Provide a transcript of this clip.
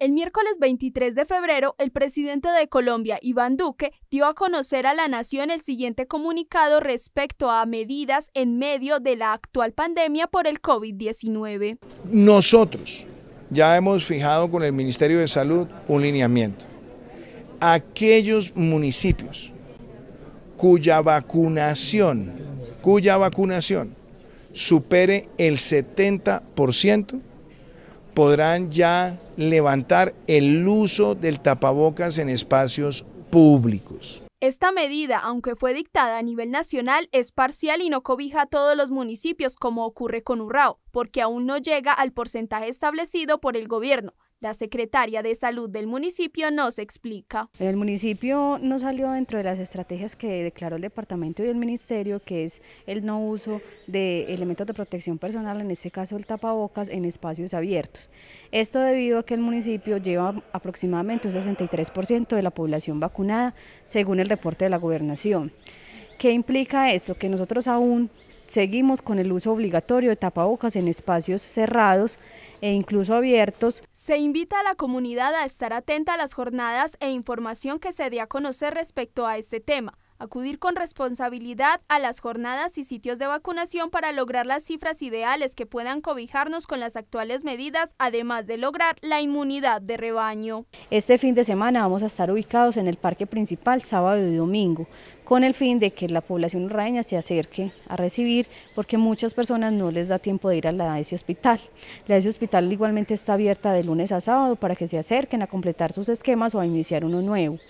El miércoles 23 de febrero, el presidente de Colombia, Iván Duque, dio a conocer a la nación el siguiente comunicado respecto a medidas en medio de la actual pandemia por el COVID-19. Nosotros ya hemos fijado con el Ministerio de Salud un lineamiento. Aquellos municipios cuya vacunación, cuya vacunación supere el 70%, podrán ya levantar el uso del tapabocas en espacios públicos. Esta medida, aunque fue dictada a nivel nacional, es parcial y no cobija a todos los municipios como ocurre con Urrao, porque aún no llega al porcentaje establecido por el gobierno. La secretaria de Salud del municipio nos explica. el municipio no salió dentro de las estrategias que declaró el departamento y el ministerio, que es el no uso de elementos de protección personal, en este caso el tapabocas, en espacios abiertos. Esto debido a que el municipio lleva aproximadamente un 63% de la población vacunada, según el reporte de la gobernación. ¿Qué implica esto? Que nosotros aún Seguimos con el uso obligatorio de tapabocas en espacios cerrados e incluso abiertos. Se invita a la comunidad a estar atenta a las jornadas e información que se dé a conocer respecto a este tema acudir con responsabilidad a las jornadas y sitios de vacunación para lograr las cifras ideales que puedan cobijarnos con las actuales medidas, además de lograr la inmunidad de rebaño. Este fin de semana vamos a estar ubicados en el parque principal sábado y domingo, con el fin de que la población urraña se acerque a recibir, porque muchas personas no les da tiempo de ir a la Hospital. La Hospital igualmente está abierta de lunes a sábado para que se acerquen a completar sus esquemas o a iniciar uno nuevo.